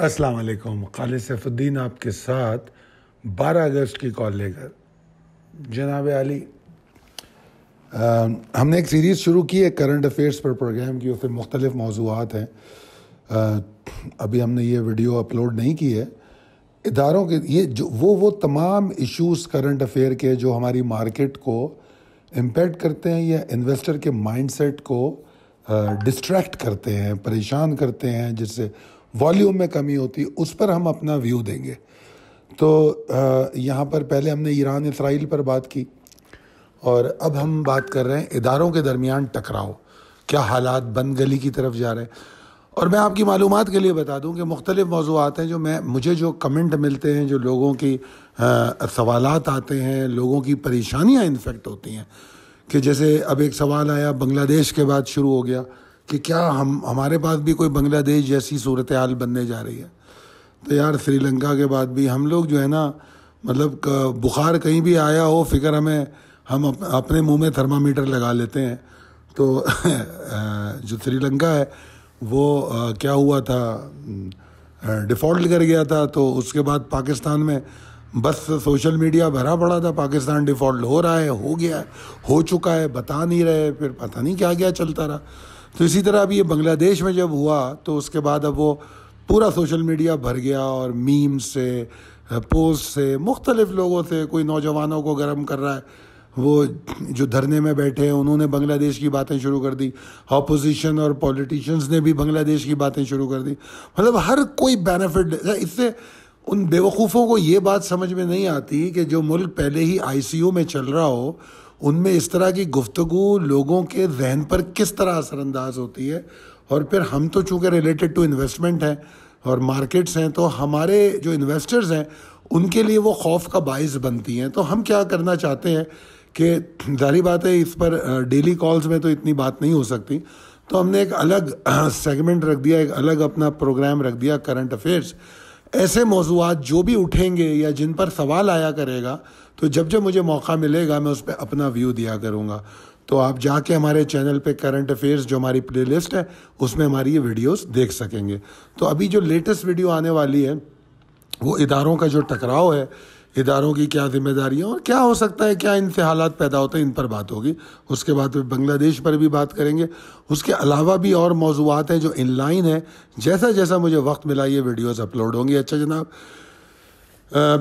अस्सलाम वालेकुम खालिद सैफुद्दीन आपके साथ 12 अगस्त की कॉल लेकर जनाब अली आ, हमने एक सीरीज़ शुरू की है करंट अफेयर्स पर प्रोग्राम की उसमें मुख्तलिफ मौजूद हैं अभी हमने ये वीडियो अपलोड नहीं की है इदारों के ये जो वो वो तमाम इश्यूज करंट अफेयर के जो हमारी मार्केट को इम्पेक्ट करते हैं या इन्वेस्टर के माइंडसेट को डिस्ट्रैक्ट करते हैं परेशान करते हैं जिससे वॉल्यूम में कमी होती उस पर हम अपना व्यू देंगे तो यहाँ पर पहले हमने ईरान इसराइल पर बात की और अब हम बात कर रहे हैं इदारों के दरमियान टकराव क्या हालात बंद गली की तरफ जा रहे हैं और मैं आपकी मालूम के लिए बता दूं कि मुख्तलिफ मौजूद हैं जो मैं मुझे जो कमेंट मिलते हैं जो लोगों की सवाल आते हैं लोगों की परेशानियाँ इन्फेक्ट होती हैं कि जैसे अब एक सवाल आया बांग्लादेश के बाद शुरू हो गया कि क्या हम हमारे पास भी कोई बांग्लादेश जैसी सूरत हाल बनने जा रही है तो यार श्रीलंका के बाद भी हम लोग जो है ना मतलब बुखार कहीं भी आया हो फिक्र हमें हम अपने मुंह में थर्मामीटर लगा लेते हैं तो जो श्रीलंका है वो क्या हुआ था डिफ़ॉल्ट कर गया था तो उसके बाद पाकिस्तान में बस सोशल मीडिया भरा पड़ा था पाकिस्तान डिफ़ॉल्ट हो रहा है हो गया है हो चुका है बता नहीं रहे फिर पता नहीं क्या क्या चलता रहा तो इसी तरह अब ये बांग्लादेश में जब हुआ तो उसके बाद अब वो पूरा सोशल मीडिया भर गया और मीम से पोस्ट से मुख्तलिफ लोगों से कोई नौजवानों को गर्म कर रहा है वो जो धरने में बैठे हैं उन्होंने बांग्लादेश की बातें शुरू कर दी अपोजिशन और पॉलिटिशियंस ने भी बांग्लादेश की बातें शुरू कर दी मतलब हर कोई बेनिफिट इससे उन बेवकूफ़ों को ये बात समझ में नहीं आती कि जो मुल्क पहले ही आईसीयू में चल रहा हो उनमें इस तरह की गुफ्तु लोगों के जहन पर किस तरह असरानंदाज होती है और फिर हम तो चूँकि रिलेटेड टू इन्वेस्टमेंट हैं और मार्केट्स हैं तो हमारे जो इन्वेस्टर्स हैं उनके लिए वो खौफ का बायस बनती हैं तो हम क्या करना चाहते हैं कि जारी बात है इस पर डेली कॉल्स में तो इतनी बात नहीं हो सकती तो हमने एक अलग सेगमेंट रख दिया एक अलग अपना प्रोग्राम रख दिया करंट अफेयर्स ऐसे मौजूद जो भी उठेंगे या जिन पर सवाल आया करेगा तो जब जब मुझे मौका मिलेगा मैं उस पर अपना व्यू दिया करूँगा तो आप जाके हमारे चैनल पे करंट अफेयर्स जो हमारी प्लेलिस्ट है उसमें हमारी ये वीडियोस देख सकेंगे तो अभी जो लेटेस्ट वीडियो आने वाली है वो इदारों का जो टकराव है इदारों की क्या ज़िम्मेदारियाँ और क्या हो सकता है क्या इनसे हालात पैदा होते हैं इन पर बात होगी उसके बाद फिर बांग्लादेश पर भी बात करेंगे उसके अलावा भी और मौजूद हैं जो इन लाइन है जैसा जैसा मुझे वक्त मिला ये वीडियोज़ अपलोड होंगी अच्छा जनाब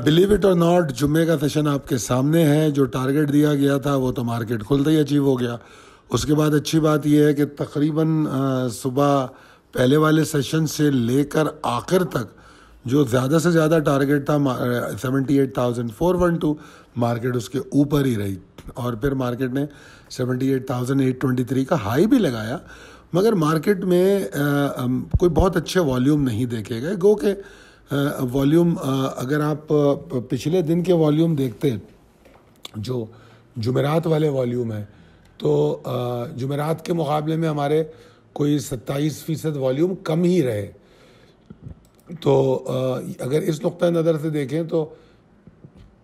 बिलीव इट और नॉट जुम्मे का सेशन आपके सामने है जो टारगेट दिया गया था वो तो मार्केट खुलते ही अचीव हो गया उसके बाद अच्छी बात यह है कि तकरीबन सुबह पहले वाले सेशन से लेकर आखिर तक जो ज़्यादा से ज़्यादा टारगेट था seventy eight thousand four one two market उसके ऊपर ही रही और फिर मार्केट ने seventy eight thousand eight twenty three का हाई भी लगाया मगर मार्केट में आ, कोई बहुत अच्छे वॉल्यूम नहीं देखे गए गो के वॉल्यूम अगर आप पिछले दिन के वॉल्यूम देखते जो जुमेरात वाले वॉल्यूम है तो जुमेरात के मुकाबले में हमारे कोई सत्ताईस फ़ीसद वॉल्यूम कम ही रहे तो अगर इस नुक़ नज़र से देखें तो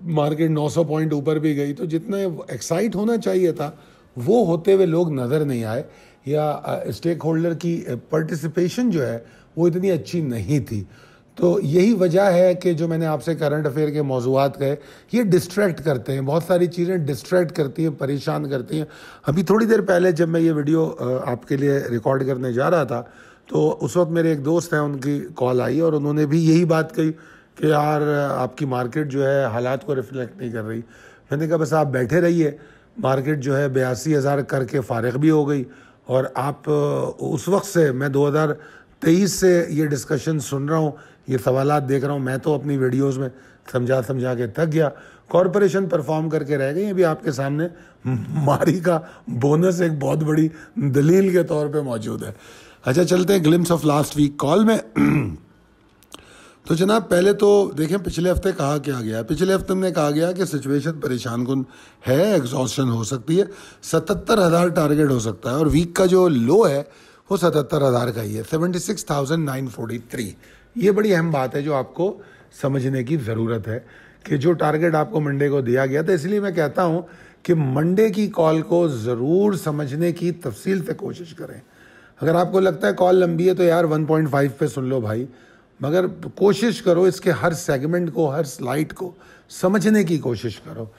मार्केट 900 पॉइंट ऊपर भी गई तो जितना एक्साइट होना चाहिए था वो होते हुए लोग नज़र नहीं आए या स्टेक होल्डर की पार्टिसिपेशन जो है वो इतनी अच्छी नहीं थी तो यही वजह है कि जो मैंने आपसे करंट अफेयर के मौजूद कहे ये डिस्ट्रैक्ट करते हैं बहुत सारी चीज़ें डिस्ट्रैक्ट करती हैं परेशान करती हैं अभी थोड़ी देर पहले जब मैं ये वीडियो आपके लिए रिकॉर्ड करने जा रहा था तो उस वक्त मेरे एक दोस्त हैं उनकी कॉल आई और उन्होंने भी यही बात कही कि यार आपकी मार्केट जो है हालात को रिफ्लेक्ट नहीं कर रही मैंने कहा बस आप बैठे रहिए मार्केट जो है बयासी हज़ार करके फारग भी हो गई और आप उस वक्त से मैं 2023 से ये डिस्कशन सुन रहा हूँ ये सवाल देख रहा हूँ मैं तो अपनी वीडियोस में समझा समझा के थक गया कॉरपोरेशन परफॉर्म करके रह गई ये भी आपके सामने मारी का बोनस एक बहुत बड़ी दलील के तौर पे मौजूद है अच्छा चलते हैं glimpse of last week call में तो जनाब पहले तो देखें पिछले हफ्ते कहा क्या गया पिछले हफ्ते हमने कहा गया कि सिचुएशन परेशान कन है एग्जॉस्टन हो सकती है सतहत्तर हज़ार टारगेट हो सकता है और वीक का जो लो है वो सतहत्तर हज़ार का ही है seventy six thousand nine forty three ये बड़ी अहम बात है जो आपको समझने की ज़रूरत है कि जो टारगेट आपको मंडे को दिया गया था तो इसलिए मैं कहता हूँ कि मंडे की कॉल को ज़रूर समझने की तफसील से कोशिश करें अगर आपको लगता है कॉल लंबी है तो यार 1.5 पे सुन लो भाई मगर कोशिश करो इसके हर सेगमेंट को हर स्लाइड को समझने की कोशिश करो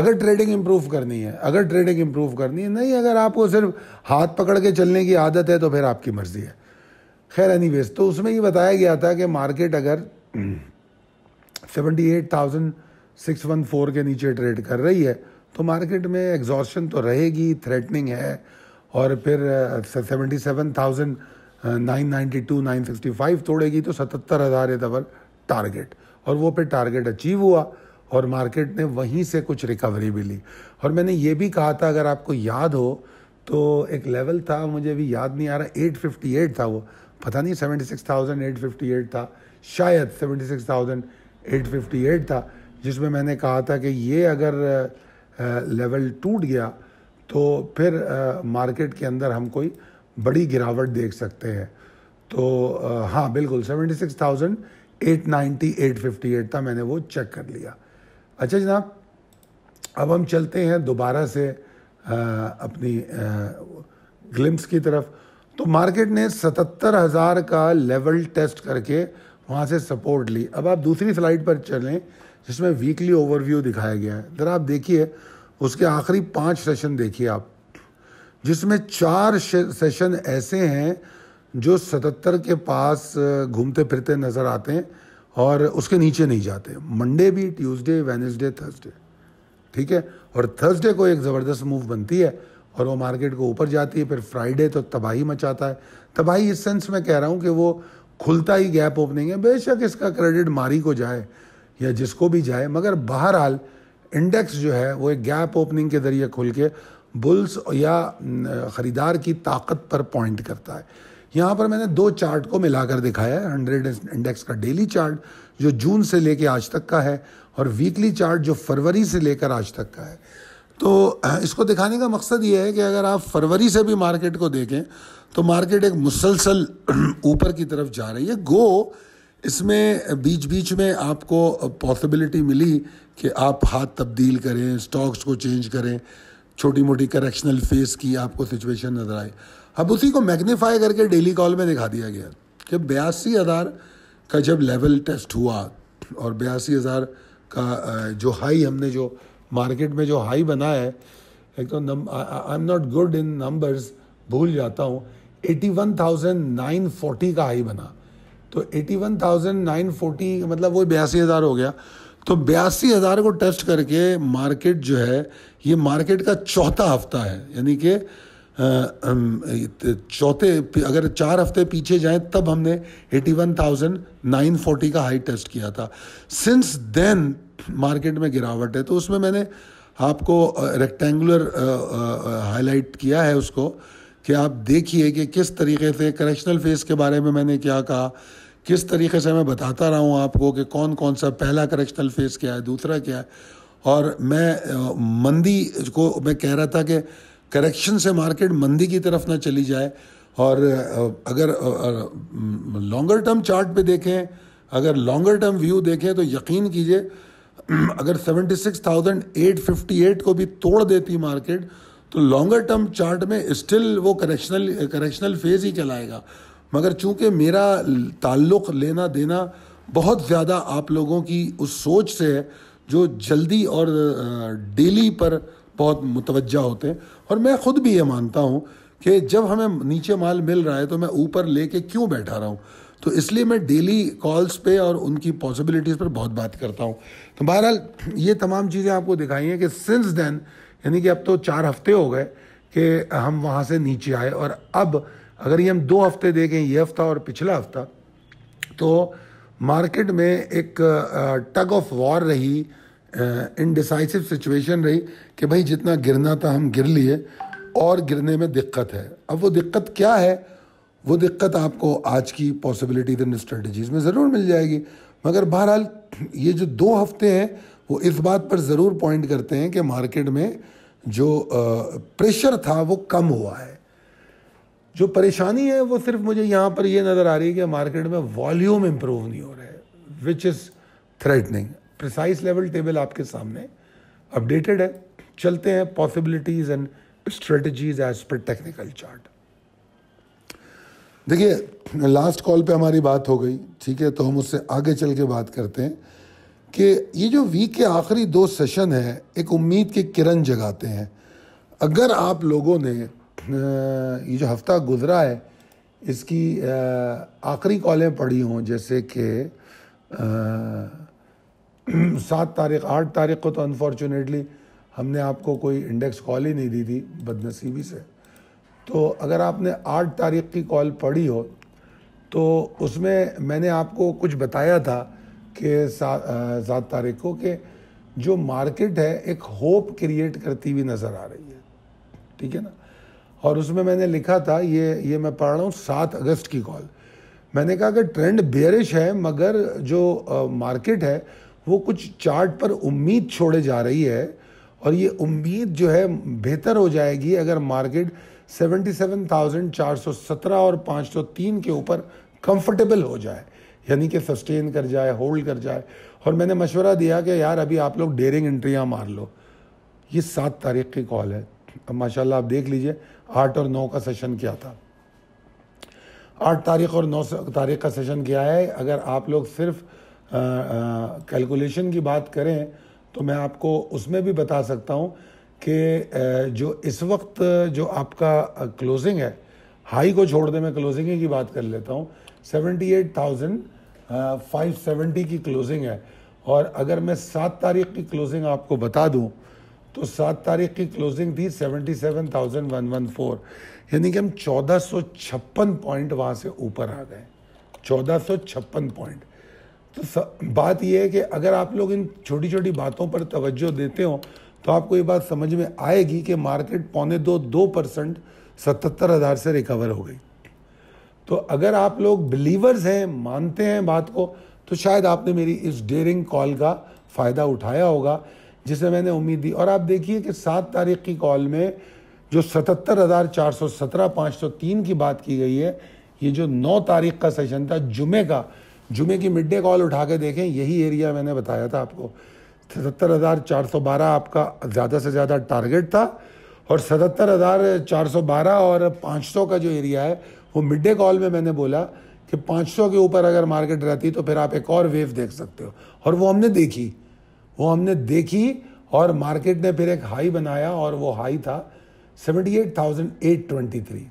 अगर ट्रेडिंग इम्प्रूव करनी है अगर ट्रेडिंग इम्प्रूव करनी है नहीं अगर आपको सिर्फ हाथ पकड़ के चलने की आदत है तो फिर आपकी मर्ज़ी है खैर एनी तो उसमें ये बताया गया था कि मार्केट अगर seventy eight thousand six one four के नीचे ट्रेड कर रही है तो मार्केट में एग्जॉशन तो रहेगी थ्रेटनिंग है और फिर seventy seven thousand nine ninety two nine sixty five तोड़ेगी तो सतहत्तर हज़ार है दबर टारगेट और वो पे टारगेट अचीव हुआ और मार्केट ने वहीं से कुछ रिकवरी भी ली और मैंने ये भी कहा था अगर आपको याद हो तो एक लेवल था मुझे अभी याद नहीं आ रहा एट फिफ्टी एट था वो पता नहीं six thousand eight fifty eight था शायद seventy six thousand eight fifty eight था जिसमें मैंने कहा था कि ये अगर लेवल टूट गया तो फिर मार्केट के अंदर हम कोई बड़ी गिरावट देख सकते हैं तो हाँ बिल्कुल seventy six thousand eight ninety eight fifty eight था मैंने वो चेक कर लिया अच्छा जनाब अब हम चलते हैं दोबारा से आ, अपनी ग्लिम्स की तरफ तो मार्केट ने सतहत्तर हज़ार का लेवल टेस्ट करके वहाँ से सपोर्ट ली अब आप दूसरी स्लाइड पर चलें जिसमें वीकली ओवरव्यू दिखाया गया है ज़रा आप देखिए उसके आखिरी पाँच सेशन देखिए आप जिसमें चार सेशन ऐसे हैं जो सतहत्तर के पास घूमते फिरते नज़र आते हैं और उसके नीचे नहीं जाते मंडे भी ट्यूसडे वेनसडे थर्सडे ठीक है और थर्सडे को एक ज़बरदस्त मूव बनती है और वो मार्केट को ऊपर जाती है फिर फ्राइडे तो तबाही मचाता है तबाही इस सेंस में कह रहा हूँ कि वो खुलता ही गैप ओपनिंग है बेशक इसका क्रेडिट मारी को जाए या जिसको भी जाए मगर बहरहाल इंडेक्स जो है वो एक गैप ओपनिंग के जरिए खुल के बुल्स या ख़रीदार की ताकत पर पॉइंट करता है यहाँ पर मैंने दो चार्ट को मिलाकर दिखाया है हंड्रेड इंडेक्स का डेली चार्ट जो जून से लेकर आज तक का है और वीकली चार्ट जो फरवरी से लेकर आज तक का है तो इसको दिखाने का मकसद ये है कि अगर आप फरवरी से भी मार्केट को देखें तो मार्केट एक मुसलसल ऊपर की तरफ जा रही है गो इसमें बीच बीच में आपको पॉसिबिलिटी मिली कि आप हाथ तब्दील करें स्टॉक्स को चेंज करें छोटी मोटी करेक्शनल फेस की आपको सिचुएशन नज़र आए अब उसी को मैग्नीफाई करके डेली कॉल में दिखा दिया गया कि बयासी हज़ार का जब लेवल टेस्ट हुआ और बयासी हज़ार का जो हाई हमने जो मार्केट में जो हाई बना है एक तो I am not good in numbers भूल जाता हूँ eighty one thousand nine forty का हाई बना तो eighty one thousand nine forty मतलब वो बयासी हज़ार हो गया तो बयासी हज़ार को टेस्ट करके मार्केट जो है ये मार्केट का चौथा हफ्ता है यानी कि चौथे अगर चार हफ्ते पीछे जाएं तब हमने 81,940 का हाई टेस्ट किया था सिंस देन मार्केट में गिरावट है तो उसमें मैंने आपको रेक्टेंगुलर हाईलाइट किया है उसको कि आप देखिए कि किस तरीके से करेक्शनल फेस के बारे में मैंने क्या कहा किस तरीके से मैं बताता रहा हूँ आपको कि कौन कौन सा पहला करेक्शनल फेस क्या है दूसरा क्या है और मैं मंदी को मैं कह रहा था कि करेक्शन से मार्केट मंदी की तरफ ना चली जाए और अगर लॉन्गर टर्म चार्ट पे देखें अगर लॉन्गर टर्म व्यू देखें तो यकीन कीजिए अगर 76,858 को भी तोड़ देती मार्केट तो लॉन्गर टर्म चार्ट में स्टिल वो करेक्शनल करेक्शनल फेज ही चलाएगा मगर चूंकि मेरा ताल्लुक़ लेना देना बहुत ज़्यादा आप लोगों की उस सोच से है जो जल्दी और डेली पर बहुत मुतवजा होते हैं और मैं ख़ुद भी ये मानता हूँ कि जब हमें नीचे माल मिल रहा है तो मैं ऊपर लेके क्यों बैठा रहा हूँ तो इसलिए मैं डेली कॉल्स पे और उनकी पॉसिबिलिटीज़ पर बहुत बात करता हूँ तो बहरहाल ये तमाम चीज़ें आपको दिखाई हैं कि सिंस देन यानी कि अब तो चार हफ्ते हो गए कि हम वहाँ से नीचे आए और अब अगर ये हम दो हफ्ते देखें ये हफ्ता और पिछला हफ्ता तो मार्केट में एक टग ऑफ वॉर रही इनडिसाइसिव सिचुएशन रही कि भाई जितना गिरना था हम गिर लिए और गिरने में दिक्कत है अब वो दिक्कत क्या है वो दिक्कत आपको आज की पॉसिबिलिटीज दिन स्ट्रेटजीज में ज़रूर मिल जाएगी मगर बहरहाल ये जो दो हफ्ते हैं वो इस बात पर ज़रूर पॉइंट करते हैं कि मार्केट में जो प्रेशर था वो कम हुआ है जो परेशानी है वो सिर्फ मुझे यहाँ पर ये नज़र आ रही है कि मार्केट में वॉल्यूम इम्प्रूव नहीं हो रहा है which is threatening precise level table आपके सामने अपडेटेड है चलते हैं possibilities and strategies as per technical chart देखिए लास्ट कॉल पे हमारी बात हो गई ठीक है तो हम उससे आगे चल के बात करते हैं कि ये जो वीक के आखिरी दो सेशन है एक उम्मीद की किरण जगाते हैं अगर आप लोगों ने ये जो हफ्ता गुजरा है इसकी आखिरी कॉलें पढ़ी हों जैसे कि सात तारीख आठ तारीख को तो अनफॉर्चुनेटली हमने आपको कोई इंडेक्स कॉल ही नहीं दी थी बदनसीबी से तो अगर आपने आठ तारीख की कॉल पढ़ी हो तो उसमें मैंने आपको कुछ बताया था कि सात तारीख को कि जो मार्केट है एक होप क्रिएट करती हुई नज़र आ रही है ठीक है ना और उसमें मैंने लिखा था ये ये मैं पढ़ रहा हूँ सात अगस्त की कॉल मैंने कहा कि ट्रेंड बेयरिश है मगर जो मार्केट है वो कुछ चार्ट पर उम्मीद छोड़े जा रही है और ये उम्मीद जो है बेहतर हो जाएगी अगर मार्केट 77,417 और 503 के ऊपर कंफर्टेबल हो जाए यानी कि सस्टेन कर जाए होल्ड कर जाए और मैंने मशवरा दिया कि यार अभी आप लोग डेरिंग एंट्रियाँ मार लो ये सात तारीख की कॉल है अब माशाल्लाह आप देख लीजिए आठ और नौ का सेशन किया था आठ तारीख और नौ तारीख का सेशन किया है अगर आप लोग सिर्फ कैलकुलेशन की बात करें तो मैं आपको उसमें भी बता सकता हूँ कि जो इस वक्त जो आपका क्लोजिंग है हाई को छोड़ दे मैं क्लोजिंग की बात कर लेता हूँ seventy eight thousand five seventy की क्लोजिंग है और अगर मैं सात तारीख की क्लोजिंग आपको बता दूँ तो सात तारीख की क्लोजिंग थी seventy seven thousand one one four यानी कि हम चौदह सौ छप्पन पॉइंट वहाँ से ऊपर आ गए चौदह सौ छप्पन पॉइंट तो स, बात यह है कि अगर आप लोग इन छोटी छोटी बातों पर तवज्जो देते हो तो आपको ये बात समझ में आएगी कि मार्केट पौने दो दो परसेंट सतहत्तर हज़ार से रिकवर हो गई तो अगर आप लोग बिलीवर्स हैं मानते हैं बात को तो शायद आपने मेरी इस डेयरिंग कॉल का फ़ायदा उठाया होगा जिसे मैंने उम्मीद दी और आप देखिए कि सात तारीख की कॉल में जो सतहत्तर हज़ार चार सौ सत्रह पाँच सौ तीन की बात की गई है ये जो नौ तारीख का सेशन था जुमे का जुमे की मिड डे कॉल उठा के देखें यही एरिया मैंने बताया था आपको सतहत्तर हज़ार चार सौ बारह आपका ज़्यादा से ज़्यादा टारगेट था और सतहत्तर हज़ार चार सौ बारह और पाँच सौ का जो एरिया है वो मिड डे कॉल में मैंने बोला कि पाँच सौ के ऊपर अगर मार्केट रहती तो फिर आप एक और वेव देख सकते हो और वो हमने देखी वो हमने देखी और मार्केट ने फिर एक हाई बनाया और वो हाई था 78,823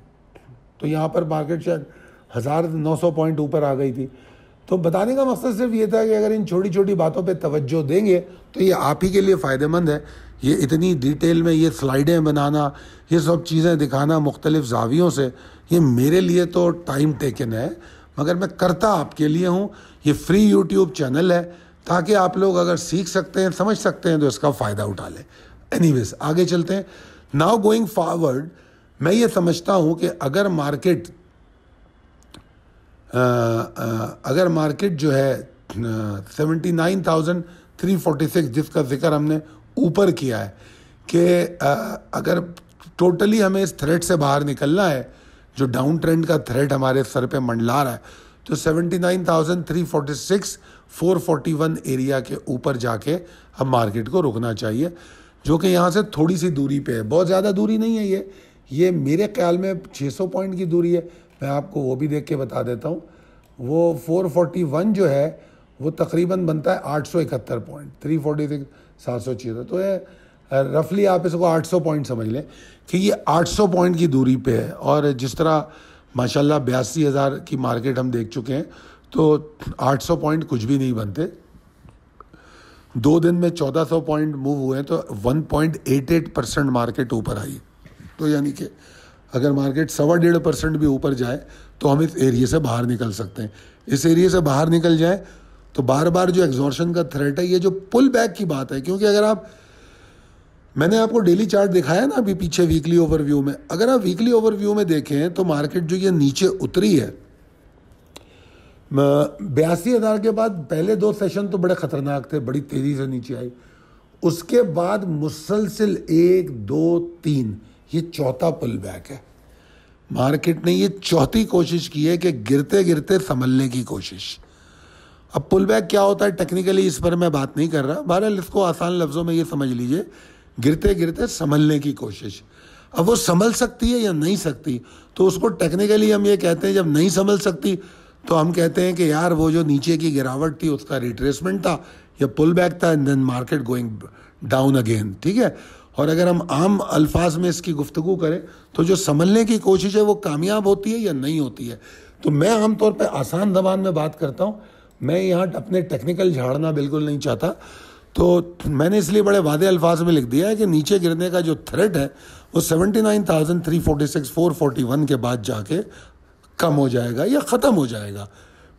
तो यहाँ पर मार्केट शायद हज़ार नौ सौ पॉइंट ऊपर आ गई थी तो बताने का मकसद सिर्फ ये था कि अगर इन छोटी छोटी बातों पे तवज्जो देंगे तो ये आप ही के लिए फ़ायदेमंद है ये इतनी डिटेल में ये स्लाइडें बनाना ये सब चीज़ें दिखाना मुख्तलिफ जावियों से ये मेरे लिए तो टाइम टेकन है मगर मैं करता आपके लिए हूँ ये फ्री यूट्यूब चैनल है ताकि आप लोग अगर सीख सकते हैं समझ सकते हैं तो इसका फ़ायदा उठा लें एनी आगे चलते हैं नाउ गोइंग फॉरवर्ड मैं ये समझता हूँ कि अगर मार्केट अगर मार्केट जो है seventy nine thousand three forty six जिसका जिक्र हमने ऊपर किया है कि अगर टोटली हमें इस थ्रेड से बाहर निकलना है जो डाउन ट्रेंड का थ्रेड हमारे सर पे मंडला रहा है तो seventy nine thousand three forty six 441 area के ऊपर जाके हम मार्केट को रुकना चाहिए जो कि यहाँ से थोड़ी सी दूरी पे है बहुत ज़्यादा दूरी नहीं है ये ये मेरे ख्याल में 600 पॉइंट की दूरी है मैं आपको वो भी देख के बता देता हूँ वो 441 जो है वो तकरीबन बनता है आठ पॉइंट थ्री फोर्टी सिक्स सात सौ तो ये रफली आप इसको 800 पॉइंट समझ लें कि ये 800 पॉइंट की दूरी पे है और जिस तरह माशाल्लाह बयासी हज़ार की मार्केट हम देख चुके हैं तो 800 पॉइंट कुछ भी नहीं बनते दो दिन में 1400 पॉइंट मूव हुए हैं तो 1.88 परसेंट मार्केट ऊपर आई तो यानी कि अगर मार्केट सवा डेढ़ परसेंट भी ऊपर जाए तो हम इस एरिए से बाहर निकल सकते हैं इस एरिए से बाहर निकल जाए तो बार बार जो एग्जॉर्शन का थ्रेट है ये जो पुल बैक की बात है क्योंकि अगर आप मैंने आपको डेली चार्ट दिखाया ना अभी पीछे वीकली ओवरव्यू में अगर आप वीकली ओवरव्यू में देखें तो मार्केट जो ये नीचे उतरी है बयासी हज़ार के बाद पहले दो सेशन तो बड़े ख़तरनाक थे बड़ी तेज़ी से नीचे आई उसके बाद मुसलसिल एक दो तीन ये चौथा पुल बैक है मार्केट ने ये चौथी कोशिश की है कि गिरते गिरते संभलने की कोशिश अब पुल बैक क्या होता है टेक्निकली इस पर मैं बात नहीं कर रहा बहरहाल इसको आसान लफ्ज़ों में ये समझ लीजिए गिरते गिरते संभलने की कोशिश अब वो संभल सकती है या नहीं सकती तो उसको टेक्निकली हम ये कहते हैं जब नहीं संभल सकती तो हम कहते हैं कि यार वो जो नीचे की गिरावट थी उसका रिट्रेसमेंट था या पुल बैक था and then market going down again ठीक है और अगर हम आम अल्फाज में इसकी गुफ्तु करें तो जो संभलने की कोशिश है वो कामयाब होती है या नहीं होती है तो मैं आमतौर पर आसान जबान में बात करता हूँ मैं यहाँ अपने टेक्निकल झाड़ना बिल्कुल नहीं चाहता तो मैंने इसलिए बड़े वादे अल्फाज में लिख दिया है कि नीचे गिरने का जो थ्रेट है वो seventy nine thousand three forty six four forty one के बाद जाके कम हो जाएगा या ख़त्म हो जाएगा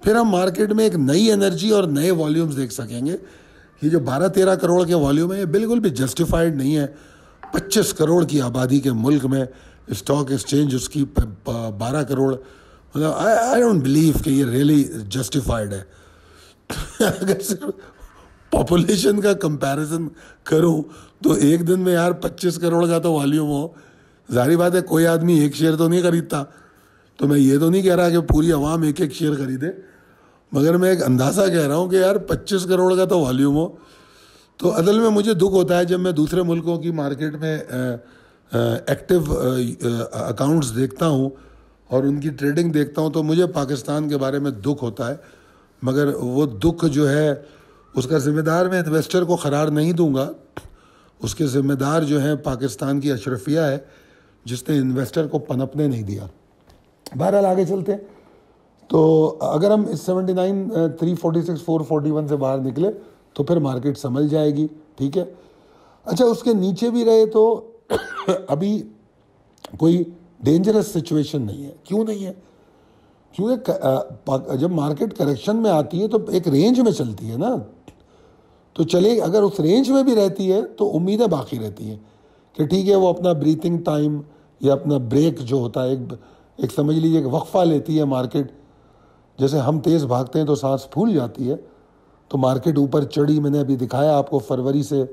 फिर हम मार्केट में एक नई एनर्जी और नए वॉल्यूम्स देख सकेंगे ये जो बारह तेरह करोड़ के वॉल्यूम है ये बिल्कुल भी जस्टिफाइड नहीं है पच्चीस करोड़ की आबादी के मुल्क में स्टॉक एक्सचेंज उसकी बारह करोड़ मतलब आई आई डोंट बिलीव कि ये रियली जस्टिफाइड है अगर सिर्फ पॉपुलेशन का कंपैरिजन करूं तो एक दिन में यार 25 करोड़ का तो वॉल्यूम हो जारी बात है कोई आदमी एक शेयर तो नहीं खरीदता तो मैं ये तो नहीं कह रहा कि पूरी आवाम एक एक शेयर खरीदे मगर मैं एक अंदाज़ा कह रहा हूँ कि यार 25 करोड़ का तो वॉल्यूम हो तो अदल में मुझे दुख होता है जब मैं दूसरे मुल्कों की मार्केट में एक्टिव अकाउंट्स देखता हूँ और उनकी ट्रेडिंग देखता हूँ तो मुझे पाकिस्तान के बारे में दुख होता है मगर वो दुख जो है उसका ज़िम्मेदार मैं इन्वेस्टर को करार नहीं दूंगा उसके ज़िम्मेदार जो है पाकिस्तान की अशरफिया है जिसने इन्वेस्टर को पनपने नहीं दिया बहरहाल आगे चलते हैं तो अगर हम इस seventy nine three forty six four forty one से बाहर निकले तो फिर मार्केट संभल जाएगी ठीक है अच्छा उसके नीचे भी रहे तो अभी कोई डेंजरस सिचुएशन नहीं है क्यों नहीं है क्योंकि जब मार्केट करेक्शन में आती है तो एक रेंज में चलती है ना तो चले अगर उस रेंज में भी रहती है तो उम्मीदें बाकी रहती हैं कि ठीक है वो अपना ब्रीथिंग टाइम या अपना ब्रेक जो होता है एक एक समझ लीजिए कि वक्फा लेती है मार्केट जैसे हम तेज़ भागते हैं तो सांस फूल जाती है तो मार्केट ऊपर चढ़ी मैंने अभी दिखाया आपको फरवरी से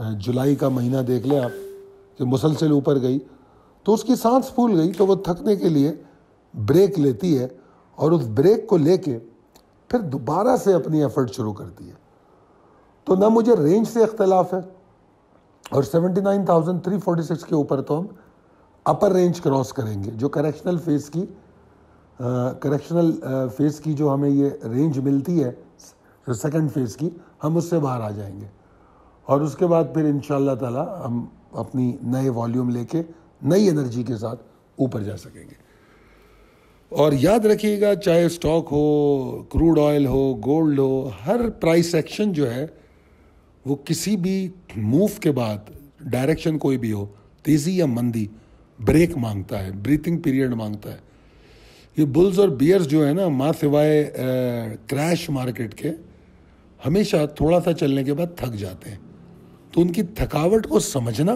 जुलाई का महीना देख लें आप कि मुसलसल ऊपर गई तो उसकी सांस फूल गई तो वो थकने के लिए ब्रेक लेती है और उस ब्रेक को लेके फिर दोबारा से अपनी एफर्ट शुरू करती है तो ना मुझे रेंज से इख्तलाफ है और nine thousand three forty six के ऊपर तो हम अपर रेंज क्रॉस करेंगे जो करेक्शनल फेस की करेक्शनल फेस की जो हमें ये रेंज मिलती है जो सेकंड फेस की हम उससे बाहर आ जाएंगे और उसके बाद फिर इन ताला हम अपनी नए वॉल्यूम लेके नई एनर्जी के साथ ऊपर जा सकेंगे और याद रखिएगा चाहे स्टॉक हो क्रूड ऑयल हो गोल्ड हो हर प्राइस एक्शन जो है वो किसी भी मूव के बाद डायरेक्शन कोई भी हो तेज़ी या मंदी ब्रेक मांगता है ब्रीथिंग पीरियड मांगता है ये बुल्स और बियर्स जो है ना माँ सिवाय क्रैश मार्केट के हमेशा थोड़ा सा चलने के बाद थक जाते हैं तो उनकी थकावट को समझना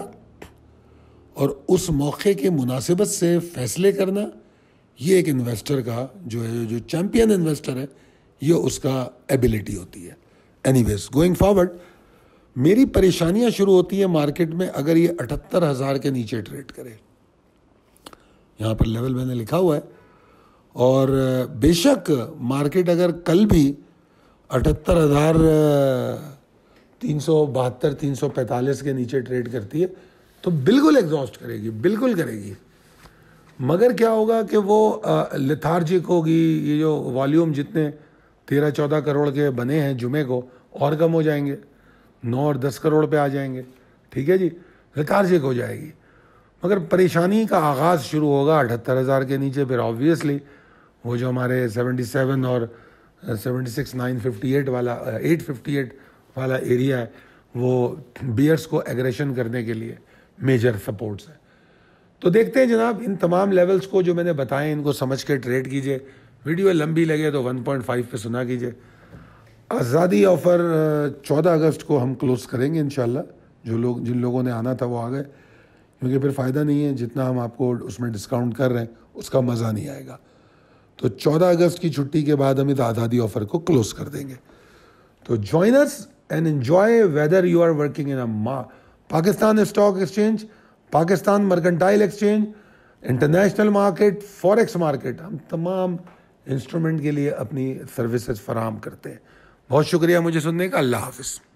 और उस मौके के मुनासिबत से फैसले करना ये एक इन्वेस्टर का जो है जो चैम्पियन इन्वेस्टर है ये उसका एबिलिटी होती है एनी वेज गोइंग फॉरवर्ड मेरी परेशानियां शुरू होती है मार्केट में अगर ये अठहत्तर हज़ार के नीचे ट्रेड करे यहाँ पर लेवल मैंने लिखा हुआ है और बेशक मार्केट अगर कल भी अठहत्तर हज़ार तीन सौ बहत्तर तीन सौ पैंतालीस के नीचे ट्रेड करती है तो बिल्कुल एग्जॉस्ट करेगी बिल्कुल करेगी मगर क्या होगा कि वो लिथार्जिक होगी ये जो वॉल्यूम जितने तेरह चौदह करोड़ के बने हैं जुमे को और कम हो जाएंगे नौ और दस करोड़ पे आ जाएंगे ठीक है जी लिथार्जिक हो जाएगी मगर परेशानी का आगाज़ शुरू होगा अठहत्तर हज़ार के नीचे फिर ऑब्वियसली वो जो हमारे सेवेंटी सेवन और seventy six nine fifty eight वाला एट फिफ्टी एट वाला एरिया है वो बियर्स को एग्रेशन करने के लिए मेजर सपोर्ट्स है तो देखते हैं जनाब इन तमाम लेवल्स को जो मैंने बताए इनको समझ के ट्रेड कीजिए वीडियो लंबी लगे तो 1.5 पे सुना कीजिए आज़ादी ऑफ़र 14 अगस्त को हम क्लोज़ करेंगे इन जो लोग जिन लोगों ने आना था वो आ गए क्योंकि फिर फ़ायदा नहीं है जितना हम आपको उसमें डिस्काउंट कर रहे हैं उसका मज़ा नहीं आएगा तो 14 अगस्त की छुट्टी के बाद हम इस आज़ादी ऑफर को क्लोज कर देंगे तो joiners and enjoy whether you are working in a Pakistan stock exchange Pakistan mercantile exchange international market forex market हम तमाम इंस्ट्रूमेंट के लिए अपनी सर्विसेज फराम करते हैं बहुत शुक्रिया मुझे सुनने का अल्लाह हाफिज़